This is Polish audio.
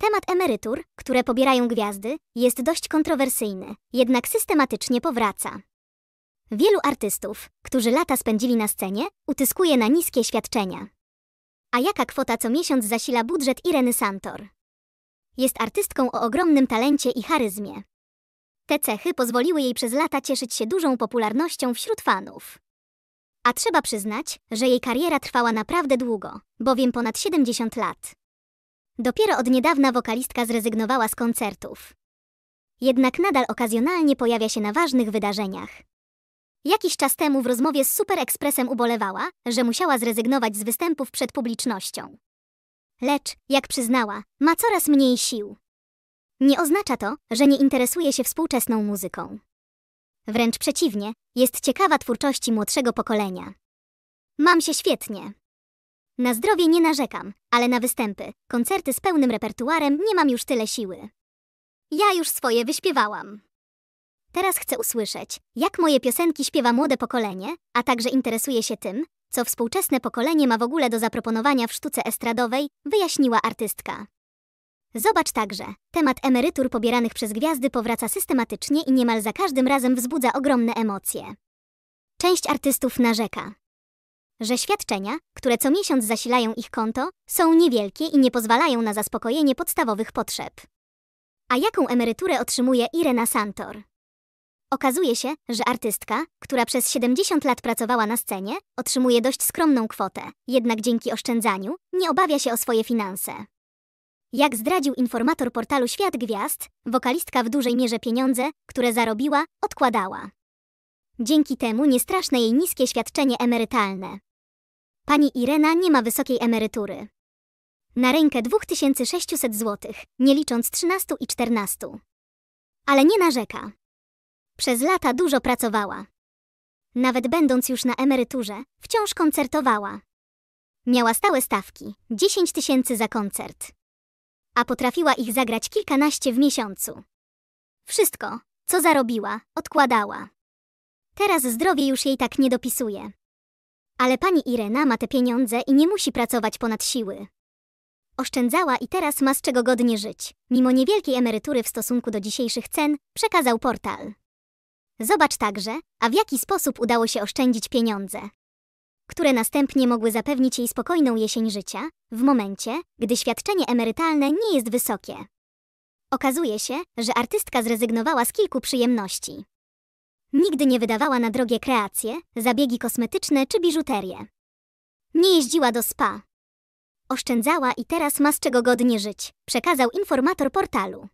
Temat emerytur, które pobierają gwiazdy, jest dość kontrowersyjny, jednak systematycznie powraca. Wielu artystów, którzy lata spędzili na scenie, utyskuje na niskie świadczenia. A jaka kwota co miesiąc zasila budżet Ireny Santor? Jest artystką o ogromnym talencie i charyzmie. Te cechy pozwoliły jej przez lata cieszyć się dużą popularnością wśród fanów. A trzeba przyznać, że jej kariera trwała naprawdę długo, bowiem ponad 70 lat. Dopiero od niedawna wokalistka zrezygnowała z koncertów. Jednak nadal okazjonalnie pojawia się na ważnych wydarzeniach. Jakiś czas temu w rozmowie z Super Expressem ubolewała, że musiała zrezygnować z występów przed publicznością. Lecz, jak przyznała, ma coraz mniej sił. Nie oznacza to, że nie interesuje się współczesną muzyką. Wręcz przeciwnie, jest ciekawa twórczości młodszego pokolenia. Mam się świetnie. Na zdrowie nie narzekam, ale na występy, koncerty z pełnym repertuarem nie mam już tyle siły. Ja już swoje wyśpiewałam. Teraz chcę usłyszeć, jak moje piosenki śpiewa młode pokolenie, a także interesuje się tym, co współczesne pokolenie ma w ogóle do zaproponowania w sztuce estradowej, wyjaśniła artystka. Zobacz także, temat emerytur pobieranych przez gwiazdy powraca systematycznie i niemal za każdym razem wzbudza ogromne emocje. Część artystów narzeka, że świadczenia, które co miesiąc zasilają ich konto, są niewielkie i nie pozwalają na zaspokojenie podstawowych potrzeb. A jaką emeryturę otrzymuje Irena Santor? Okazuje się, że artystka, która przez 70 lat pracowała na scenie, otrzymuje dość skromną kwotę, jednak dzięki oszczędzaniu nie obawia się o swoje finanse. Jak zdradził informator portalu Świat Gwiazd, wokalistka w dużej mierze pieniądze, które zarobiła, odkładała. Dzięki temu niestraszne jej niskie świadczenie emerytalne. Pani Irena nie ma wysokiej emerytury. Na rękę 2600 zł, nie licząc 13 i 14. Ale nie narzeka. Przez lata dużo pracowała. Nawet będąc już na emeryturze, wciąż koncertowała. Miała stałe stawki 10 tysięcy za koncert. A potrafiła ich zagrać kilkanaście w miesiącu. Wszystko, co zarobiła, odkładała. Teraz zdrowie już jej tak nie dopisuje. Ale pani Irena ma te pieniądze i nie musi pracować ponad siły. Oszczędzała i teraz ma z czego godnie żyć, mimo niewielkiej emerytury w stosunku do dzisiejszych cen, przekazał portal. Zobacz także, a w jaki sposób udało się oszczędzić pieniądze, które następnie mogły zapewnić jej spokojną jesień życia, w momencie, gdy świadczenie emerytalne nie jest wysokie. Okazuje się, że artystka zrezygnowała z kilku przyjemności. Nigdy nie wydawała na drogie kreacje, zabiegi kosmetyczne czy biżuterię. Nie jeździła do spa. Oszczędzała i teraz ma z czego godnie żyć, przekazał informator portalu.